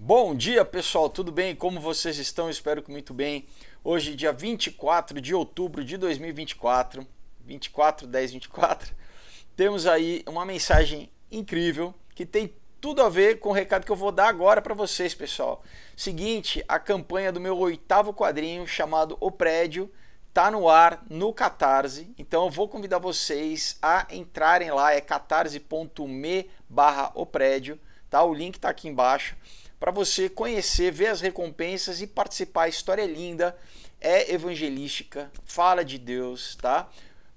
Bom dia pessoal, tudo bem? Como vocês estão? Espero que muito bem. Hoje, dia 24 de outubro de 2024, 24, 10, 24, temos aí uma mensagem incrível que tem tudo a ver com o recado que eu vou dar agora para vocês, pessoal. Seguinte, a campanha do meu oitavo quadrinho chamado O Prédio tá no ar no Catarse, então eu vou convidar vocês a entrarem lá, é catarse.me barra o prédio, tá? O link tá aqui embaixo para você conhecer, ver as recompensas e participar. A história é linda, é evangelística, fala de Deus, tá?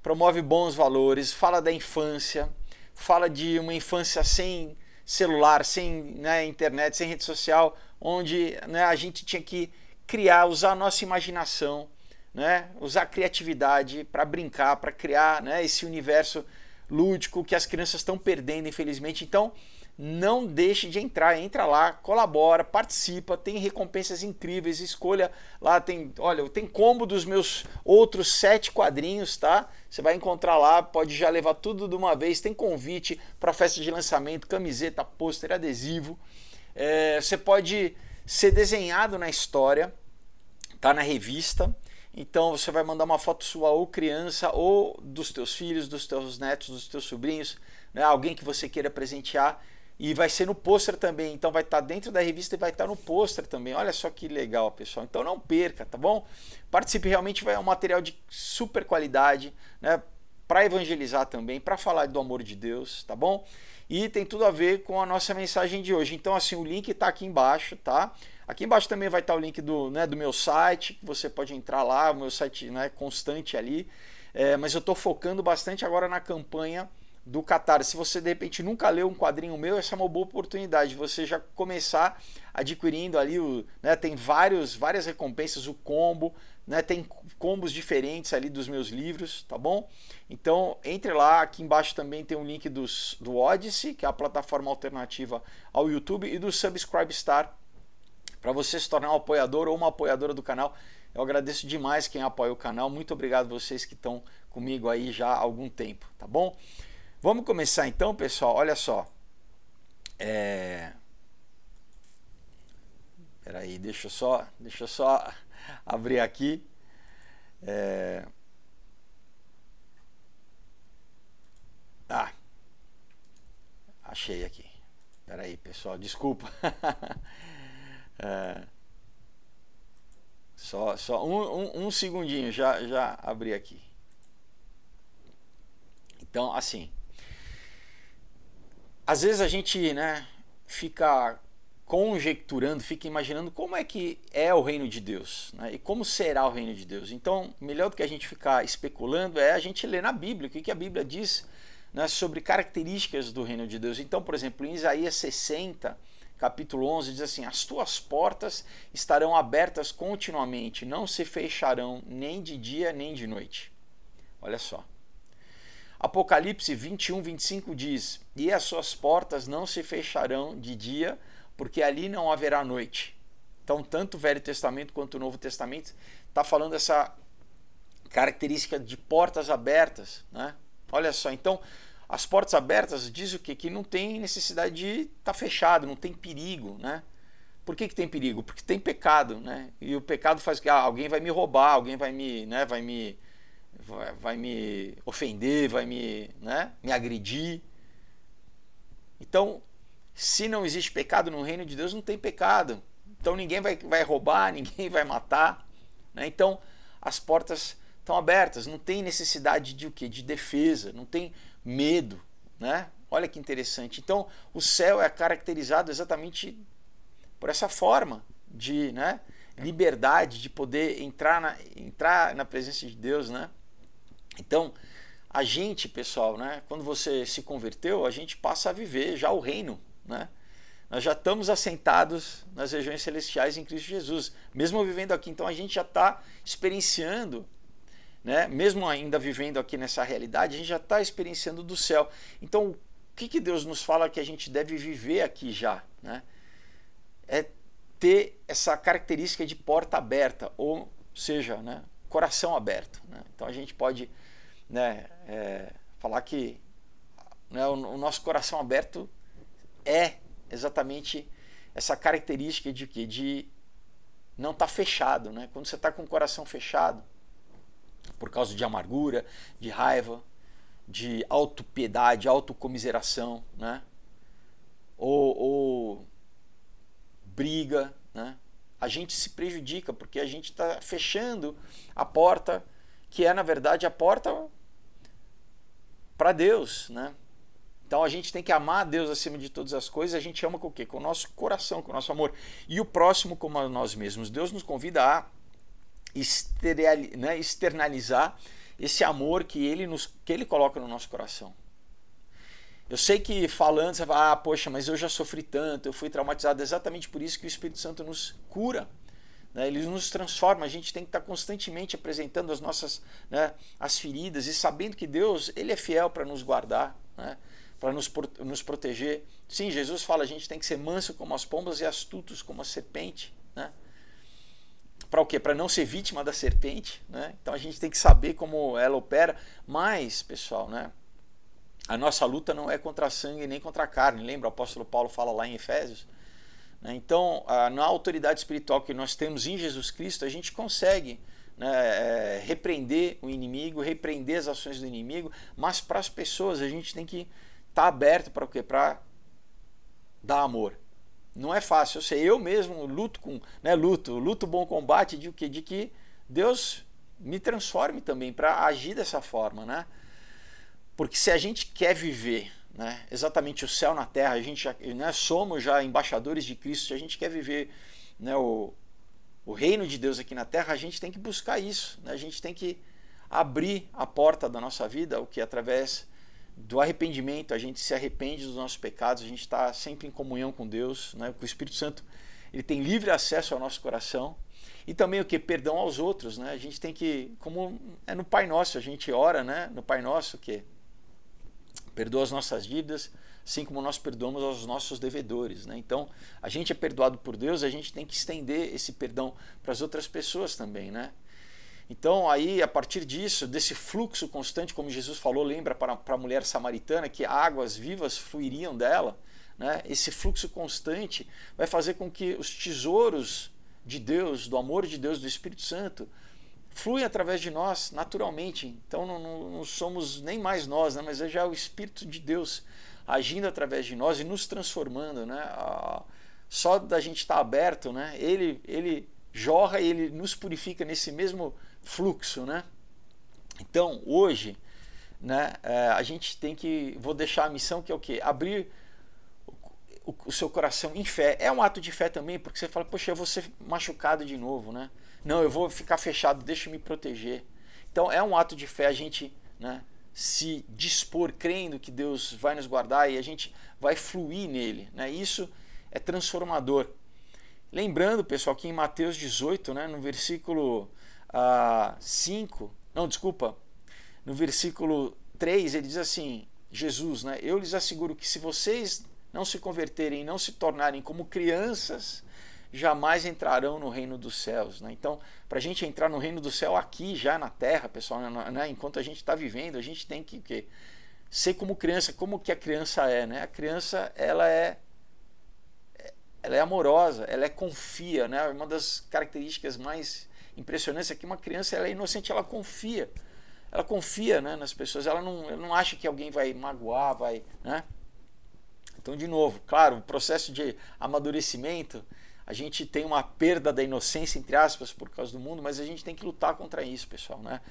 Promove bons valores, fala da infância, fala de uma infância sem celular, sem né, internet, sem rede social, onde né, a gente tinha que criar, usar a nossa imaginação, né, usar a criatividade para brincar, para criar né, esse universo lúdico que as crianças estão perdendo, infelizmente. Então, não deixe de entrar, entra lá, colabora, participa, tem recompensas incríveis, escolha lá, tem, olha, tem combo dos meus outros sete quadrinhos, tá? Você vai encontrar lá, pode já levar tudo de uma vez, tem convite para festa de lançamento, camiseta, pôster, adesivo. É, você pode ser desenhado na história, tá na revista. Então você vai mandar uma foto sua ou criança ou dos teus filhos, dos teus netos, dos teus sobrinhos, né? alguém que você queira presentear e vai ser no pôster também. Então vai estar tá dentro da revista e vai estar tá no pôster também. Olha só que legal, pessoal. Então não perca, tá bom? Participe realmente, vai é um material de super qualidade, né? Para evangelizar também, para falar do amor de Deus, tá bom? E tem tudo a ver com a nossa mensagem de hoje. Então, assim, o link está aqui embaixo, tá? Aqui embaixo também vai estar tá o link do, né, do meu site, que você pode entrar lá, o meu site né, é constante ali. É, mas eu estou focando bastante agora na campanha do Catar. Se você de repente nunca leu um quadrinho meu, essa é uma boa oportunidade de você já começar adquirindo ali o, né, tem vários, várias recompensas, o combo, né, tem combos diferentes ali dos meus livros, tá bom? Então entre lá, aqui embaixo também tem um link dos, do Odyssey, que é a plataforma alternativa ao YouTube, e do Subscribe Star, para você se tornar um apoiador ou uma apoiadora do canal. Eu agradeço demais quem apoia o canal. Muito obrigado vocês que estão comigo aí já há algum tempo, tá bom? Vamos começar então, pessoal. Olha só. É... Peraí, deixa eu só, deixa eu só abrir aqui. É... Ah, achei aqui. Peraí, pessoal, desculpa. é... Só, só um, um, um segundinho, já, já abri aqui. Então, assim, às vezes a gente né, fica conjecturando, fica imaginando como é que é o reino de Deus né? e como será o reino de Deus. Então, melhor do que a gente ficar especulando é a gente ler na Bíblia o que, a Bíblia diz né, sobre características do reino de Deus. Então, por exemplo, em Isaías 60, capítulo 11, diz assim: As tuas portas estarão abertas continuamente, não se fecharão nem de dia nem de noite. Olha só. Apocalipse 21, 25 diz: E as suas portas não se fecharão de dia, porque ali não haverá noite. Então, tanto o Velho Testamento quanto o Novo Testamento está falando essa característica de portas abertas. Né? Olha só, então, as portas abertas diz o quê? Que não tem necessidade de estar tá fechado, não tem perigo. Né? Por que, que tem perigo? Porque tem pecado. Né? E o pecado faz que ah, alguém vai me roubar, alguém vai me. Né, vai me vai, vai me ofender, vai me, né, me agredir. Então, se não existe pecado no reino de Deus, não tem pecado. Então ninguém vai, vai roubar, ninguém vai matar. Né? Então as portas estão abertas, não tem necessidade de o quê? De defesa, não tem medo. Né? Olha que interessante. Então o céu é caracterizado exatamente por essa forma de né? liberdade, de poder entrar na, entrar na presença de Deus. Né? Então, a gente, pessoal, né, quando você se converteu, a gente passa a viver já o reino, né? Nós já estamos assentados nas regiões celestiais em Cristo Jesus, mesmo vivendo aqui. Então a gente já está experienciando, né? mesmo ainda vivendo aqui nessa realidade, a gente já está experienciando do céu. Então o que, que Deus nos fala que a gente deve viver aqui já? Né? É ter essa característica de porta aberta, ou seja, né? coração aberto. Né? Então a gente pode né, é, falar que né, o, o, nosso coração aberto é exatamente essa característica de que de não estar tá fechado, né? Quando você está com o coração fechado, por causa de amargura, de raiva, de autopiedade, autocomiseração, né? Ou, ou briga, né? a gente se prejudica, porque a gente está fechando a porta, que é, na verdade, a porta para Deus, né? Então a gente tem que amar a Deus acima de todas as coisas, a gente ama com o quê? Com o nosso coração, com o nosso amor. E o próximo como a nós mesmos. Deus nos convida a né, externalizar esse amor que ele, nos, que ele coloca no nosso coração. Eu sei que falando, você fala, ah, poxa, mas eu já sofri tanto, eu fui traumatizado. É exatamente por isso que o Espírito Santo nos cura. Né? Ele nos transforma, a gente tem que estar constantemente apresentando as nossas né, as feridas e sabendo que Deus ele é fiel para nos guardar, né? para nos, nos proteger. Sim, Jesus fala, a gente tem que ser manso como as pombas e astutos como a serpente. Né? para o quê? Para não ser vítima da serpente, né? Então a gente tem que saber como ela opera. Mas, pessoal, né? a nossa luta não é contra a sangue nem contra a carne. Lembra? O apóstolo Paulo fala lá em Efésios. Né? Então, na autoridade espiritual que nós temos em Jesus Cristo, a gente consegue né, é, repreender o inimigo, repreender as ações do inimigo, mas para as pessoas a gente tem que estar tá aberto para o quê? Para dar amor. Não é fácil. Eu sei, eu mesmo luto com, né, luto, luto bom combate de o quê? De que Deus me transforme também para agir dessa forma, né? Porque se a gente quer viver né, exatamente o céu na terra, a gente já, né, somos já embaixadores de Cristo, se a gente quer viver né, o, o reino de Deus aqui na terra, a gente tem que buscar isso, né? a gente tem que abrir a porta da nossa vida, o que através do arrependimento, a gente se arrepende dos nossos pecados, a gente está sempre em comunhão com Deus, né? o Espírito Santo ele tem livre acesso ao nosso coração e também o que perdão aos outros, né? A gente tem que, como é no Pai Nosso, a gente ora, né? No Pai Nosso o que Perdoa as nossas dívidas, assim como nós perdoamos aos nossos devedores. Né? Então, a gente é perdoado por Deus, a gente tem que estender esse perdão para as outras pessoas também. Né? Então, aí, a partir disso, desse fluxo constante, como Jesus falou, lembra para, para a mulher samaritana que águas vivas fluiriam dela, né? esse fluxo constante vai fazer com que os tesouros de Deus, do amor de Deus, do Espírito Santo, flui através de nós naturalmente. Então não, não, não somos nem mais nós, né? mas é já o Espírito de Deus agindo através de nós e nos transformando. Né? Só da gente estar tá aberto, né? ele, ele jorra e ele nos purifica nesse mesmo fluxo. Né? Então hoje né, é, a gente tem que. Vou deixar a missão que é o quê? Abrir o, o seu coração em fé. É um ato de fé também, porque você fala, poxa, eu vou ser machucado de novo, né? Não, eu vou ficar fechado, deixa eu me proteger. Então é um ato de fé a gente né, se dispor crendo que Deus vai nos guardar e a gente vai fluir nele. Né? Isso é transformador. Lembrando, pessoal, que em Mateus 18, né, no versículo 5, ah, não, desculpa, no versículo 3, ele diz assim: Jesus, né, eu lhes asseguro que se vocês não se converterem, não se tornarem como crianças, jamais entrarão no reino dos céus. Né? Então, para a gente entrar no reino do céu aqui, já na terra, pessoal, né? né enquanto a gente está vivendo, a gente tem que, quê? ser como criança, como que a criança é. Né? A criança, ela é ela é amorosa, ela é confia, né? Uma das características mais impressionantes é que uma criança ela é inocente, ela confia. Ela confia né, nas pessoas, ela não, ela não acha que alguém vai magoar, vai. Né? Então, de novo, claro, o processo de amadurecimento a gente tem uma perda da inocência, entre aspas, por causa do mundo, mas a gente tem que lutar contra isso, pessoal, né?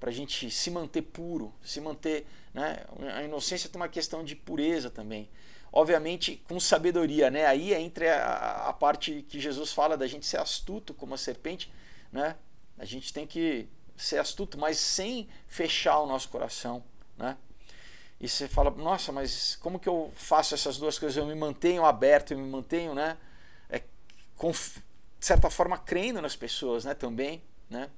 Para a gente se manter puro, se manter. Né? A inocência tem uma questão de pureza também. Obviamente, com sabedoria, né? Aí entra é entre a, a parte que Jesus fala da gente ser astuto como a serpente, né? A gente tem que ser astuto, mas sem fechar o nosso coração, né? E você fala, nossa, mas como que eu faço essas duas coisas? Eu me mantenho aberto, eu me mantenho, né? de certa forma crendo nas pessoas, né, também, né?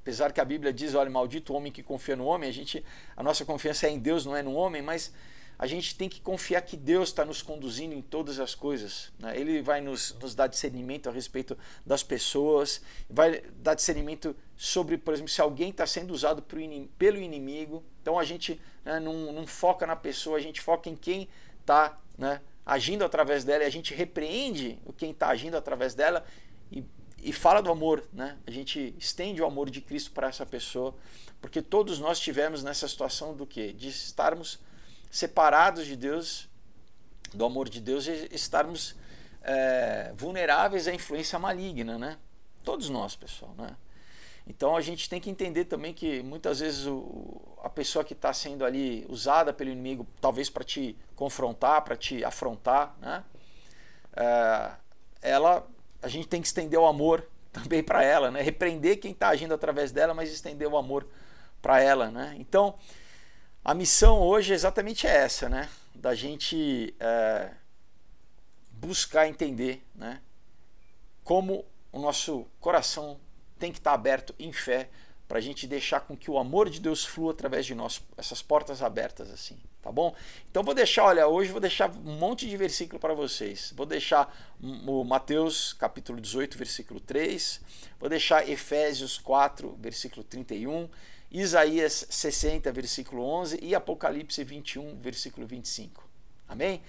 Apesar que a Bíblia diz, olha, maldito o homem que confia no homem, a gente a nossa confiança é em Deus, não é no homem, mas a gente tem que confiar que Deus está nos conduzindo em todas as coisas. Né? Ele vai nos, nos, dar discernimento a respeito das pessoas, vai dar discernimento sobre, por exemplo, se alguém está sendo usado pelo inimigo. Então a gente né, não, não, foca na pessoa, a gente foca em quem está né, agindo através dela e a gente repreende o quem está agindo através dela e, e fala do amor, né? A gente estende o amor de Cristo para essa pessoa, porque todos nós tivemos nessa situação do que? De estarmos separados de Deus, do amor de Deus e estarmos é, vulneráveis à influência maligna, né? Todos nós, pessoal, né? Então a gente tem que entender também que muitas vezes o, a pessoa que está sendo ali usada pelo inimigo, talvez para te confrontar, para te afrontar, né? É, ela, a gente tem que estender o amor também para ela, né? Repreender quem está agindo através dela, mas estender o amor para ela, né? Então a missão hoje é exatamente essa, né? Da gente é, buscar entender, né? Como o nosso coração tem que estar aberto em fé para a gente deixar com que o amor de Deus flua através de nós, essas portas abertas assim, tá bom? Então vou deixar, olha, hoje vou deixar um monte de versículo para vocês. Vou deixar o Mateus capítulo 18, versículo 3, vou deixar Efésios 4, versículo 31, Isaías 60, versículo 11 e Apocalipse 21, versículo 25. Amém?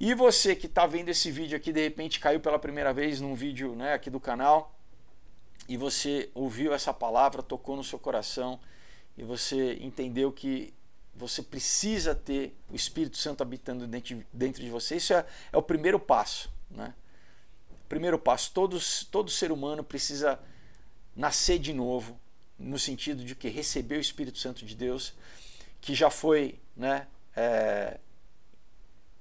E você que está vendo esse vídeo aqui, de repente caiu pela primeira vez num vídeo né, aqui do canal, e você ouviu essa palavra, tocou no seu coração e você entendeu que você precisa ter o Espírito Santo habitando dentro, de você. Isso é, é o primeiro passo. Né? Primeiro passo: todos, todo ser humano precisa nascer de novo, no sentido de que receber o Espírito Santo de Deus, que já foi, né, é,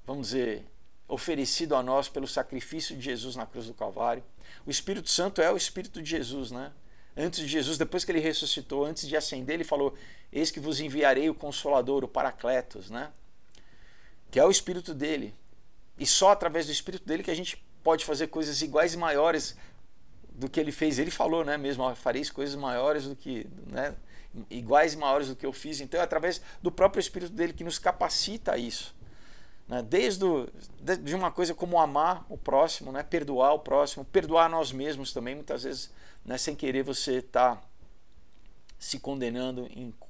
vamos dizer, oferecido a nós pelo sacrifício de Jesus na cruz do Calvário. O Espírito Santo é o Espírito de Jesus, né? Antes de Jesus, depois que ele ressuscitou, antes de ascender, ele falou: Eis que vos enviarei o Consolador, o Paracletos, né? Que é o Espírito dele. E só através do Espírito dele que a gente pode fazer coisas iguais e maiores do que ele fez. Ele falou, né, mesmo, fareis coisas maiores do que, né, iguais e maiores do que eu fiz. Então é através do próprio espírito dele que nos capacita a isso. Né? Desde o, de uma coisa como amar o próximo, né? perdoar o próximo, perdoar nós mesmos também. Muitas vezes, né? sem querer, você está se condenando, está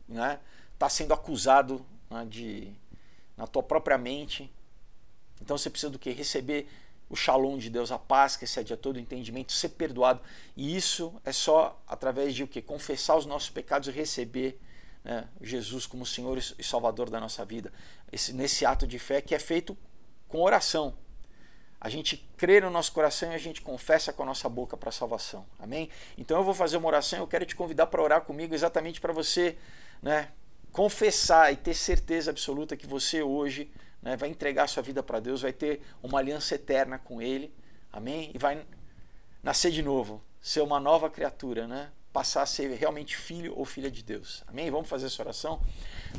né? sendo acusado né? de, na tua própria mente. Então você precisa do que? Receber o shalom de Deus, a paz que excede a todo entendimento, ser perdoado. E isso é só através de o que? Confessar os nossos pecados e receber né, Jesus como Senhor e Salvador da nossa vida, esse, nesse ato de fé que é feito com oração. A gente crê no nosso coração e a gente confessa com a nossa boca para a salvação. Amém? Então eu vou fazer uma oração e eu quero te convidar para orar comigo exatamente para você né, confessar e ter certeza absoluta que você hoje né, vai entregar sua vida para Deus, vai ter uma aliança eterna com Ele. Amém? E vai nascer de novo, ser uma nova criatura, né? passar a ser realmente filho ou filha de Deus. Amém? Vamos fazer essa oração?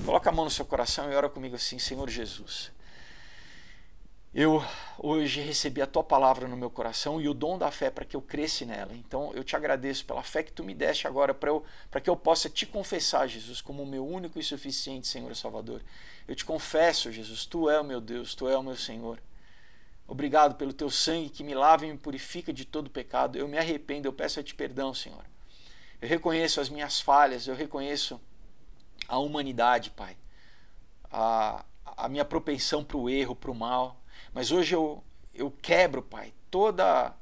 Coloca a mão no seu coração e ora comigo assim: Senhor Jesus, eu hoje recebi a tua palavra no meu coração e o dom da fé para que eu cresça nela. Então eu te agradeço pela fé que tu me deste agora para que eu possa te confessar, Jesus, como o meu único e suficiente Senhor e Salvador. Eu te confesso, Jesus, tu é o meu Deus, tu é o meu Senhor. Obrigado pelo teu sangue que me lava e me purifica de todo pecado. Eu me arrependo, eu peço a ti perdão, Senhor. Eu reconheço as minhas falhas, eu reconheço a humanidade, Pai, a, a minha propensão para o erro, para o mal. Mas hoje eu, eu quebro, Pai, toda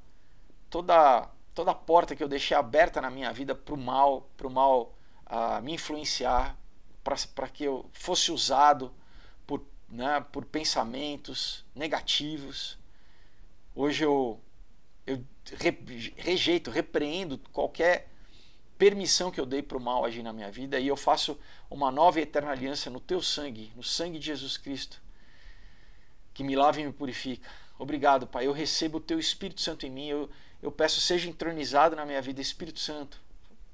toda toda porta que eu deixei aberta na minha vida para o mal, para o mal uh, me influenciar, para que eu fosse usado por, né, por pensamentos negativos. Hoje eu, eu re, rejeito, repreendo qualquer permissão que eu dei para o mal agir na minha vida e eu faço uma nova e eterna aliança no teu sangue, no sangue de Jesus Cristo, que me lava e me purifica. Obrigado, Pai. Eu recebo o teu Espírito Santo em mim. Eu, eu peço, seja entronizado na minha vida, Espírito Santo.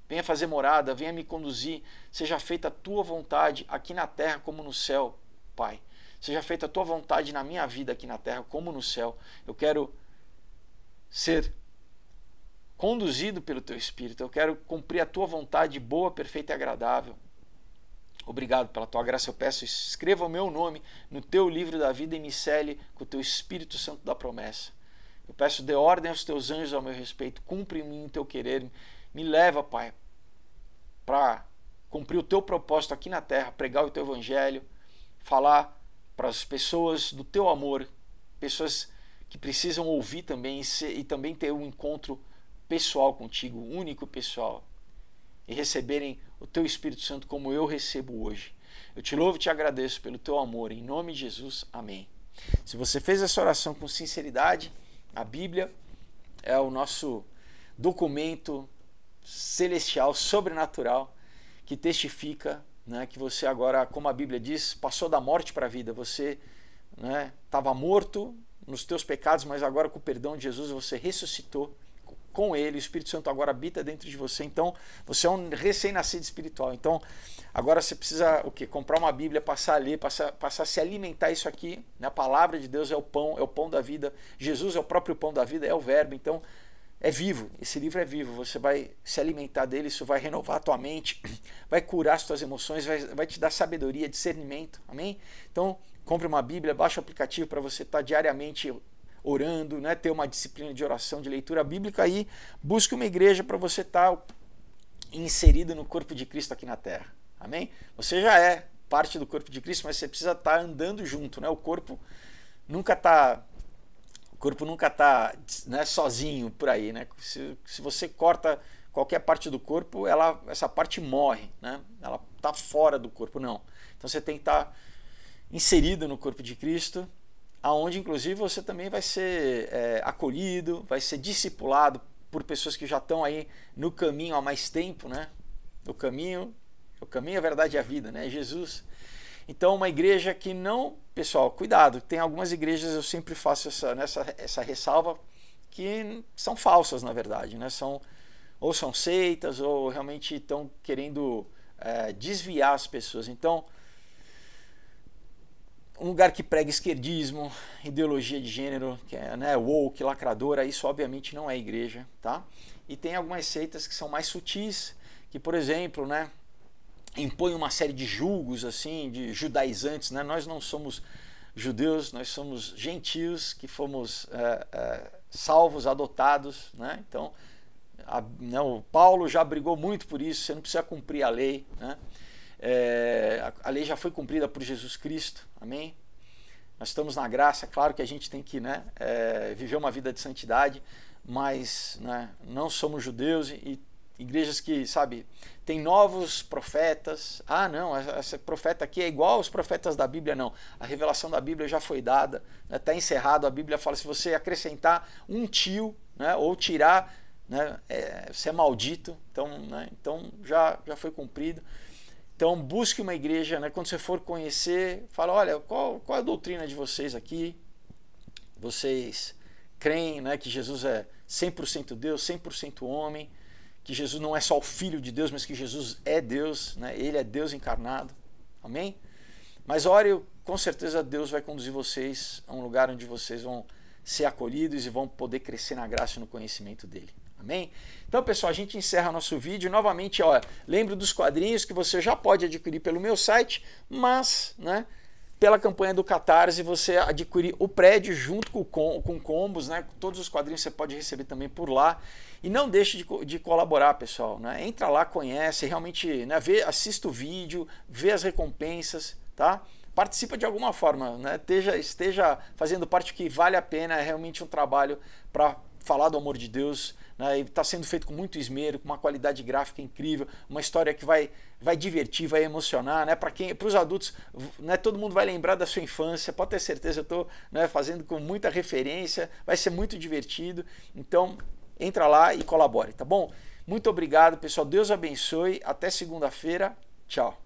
Venha fazer morada, venha me conduzir. Seja feita a tua vontade aqui na terra como no céu, Pai. Seja feita a tua vontade na minha vida aqui na terra como no céu. Eu quero ser conduzido pelo teu espírito. Eu quero cumprir a tua vontade boa, perfeita e agradável. Obrigado pela tua graça, eu peço, escreva o meu nome no teu livro da vida e me cele com o teu Espírito Santo da promessa. Eu peço, dê ordem aos teus anjos ao meu respeito, cumpre em mim o teu querer, me leva, Pai, para cumprir o teu propósito aqui na terra, pregar o teu evangelho, falar para as pessoas do teu amor, pessoas que precisam ouvir também e, ser, e também ter um encontro pessoal contigo, único pessoal, e receberem o teu Espírito Santo como eu recebo hoje. Eu te louvo e te agradeço pelo teu amor, em nome de Jesus. Amém. Se você fez essa oração com sinceridade, a Bíblia é o nosso documento celestial, sobrenatural, que testifica né, que você agora, como a Bíblia diz, passou da morte para a vida. Você né, estava né, morto nos teus pecados, mas agora com o perdão de Jesus você ressuscitou com ele, o Espírito Santo agora habita dentro de você. Então, você é um recém-nascido espiritual. Então, agora você precisa o quê? Comprar uma Bíblia, passar a ler, passar, passar a se alimentar isso aqui. Né? A palavra de Deus é o pão, é o pão da vida. Jesus é o próprio pão da vida, é o verbo. Então, é vivo. Esse livro é vivo. Você vai se alimentar dele, isso vai renovar a tua mente, vai curar as tuas emoções, vai, vai te dar sabedoria, discernimento. Amém? Então, compre uma Bíblia, baixe o aplicativo para você estar diariamente orando, né? ter uma disciplina de oração, de leitura bíblica, aí busque uma igreja para você estar tá inserido no corpo de Cristo aqui na Terra. Amém? Você já é parte do corpo de Cristo, mas você precisa estar tá andando junto, né? O corpo nunca está o corpo nunca está, né, sozinho por aí, né? Se, se você corta qualquer parte do corpo, ela essa parte morre, né? Ela está fora do corpo, não. Então você tem que estar tá inserido no corpo de Cristo aonde inclusive você também vai ser é, acolhido, vai ser discipulado por pessoas que já estão aí no caminho há mais tempo, né? O caminho, o caminho, a verdade e a vida, né? Jesus. Então, uma igreja que não, pessoal, cuidado. Tem algumas igrejas eu sempre faço essa, nessa, essa ressalva que são falsas, na verdade, né? São ou são seitas ou realmente estão querendo é, desviar as pessoas. Então, um lugar que prega esquerdismo, ideologia de gênero, que é né, woke, lacradora, isso obviamente não é igreja, tá? E tem algumas seitas que são mais sutis, que por exemplo, né, impõem uma série de julgos assim, de judaizantes, né? Nós não somos judeus, nós somos gentios que fomos é, é, salvos, adotados, né? Então, a, não, né, Paulo já brigou muito por isso, você não precisa cumprir a lei, né? É, a, lei já foi cumprida por Jesus Cristo, amém? Nós estamos na graça, é claro que a gente tem que né, é, viver uma vida de santidade, mas né, não somos judeus e, e igrejas que, sabe, tem novos profetas. Ah, não, esse profeta aqui é igual aos profetas da Bíblia, não. A revelação da Bíblia já foi dada, está né, tá encerrado. A Bíblia fala: se você acrescentar um tio né, ou tirar, né, é, você é maldito. Então, né, então já, já foi cumprido. Então, busque uma igreja, né? quando você for conhecer, fala, olha, qual, qual é a doutrina de vocês aqui? Vocês creem né, que Jesus é 100% Deus, 100% homem, que Jesus não é só o Filho de Deus, mas que Jesus é Deus, né? Ele é Deus encarnado. Amém? Mas ore, com certeza Deus vai conduzir vocês a um lugar onde vocês vão ser acolhidos e vão poder crescer na graça e no conhecimento dele. Amém? Então, pessoal, a gente encerra nosso vídeo. Novamente, ó, lembro dos quadrinhos que você já pode adquirir pelo meu site, mas, né? Pela campanha do Catarse, você adquire o prédio junto com, com, com combos, né? Todos os quadrinhos você pode receber também por lá. E não deixe de, de colaborar, pessoal. Né? Entra lá, conhece, realmente né? vê, assista o vídeo, vê as recompensas, tá? participa de alguma forma, né? esteja, esteja fazendo parte que vale a pena, é realmente um trabalho para falar do amor de Deus, né? Está sendo feito com muito esmero, com uma qualidade gráfica incrível, uma história que vai, vai divertir, vai emocionar. Né? Para quem, para os adultos, né, todo mundo vai lembrar da sua infância, pode ter certeza, eu estou né, fazendo com muita referência, vai ser muito divertido. Então, entra lá e colabore, tá bom? Muito obrigado, pessoal. Deus abençoe. Até segunda-feira. Tchau.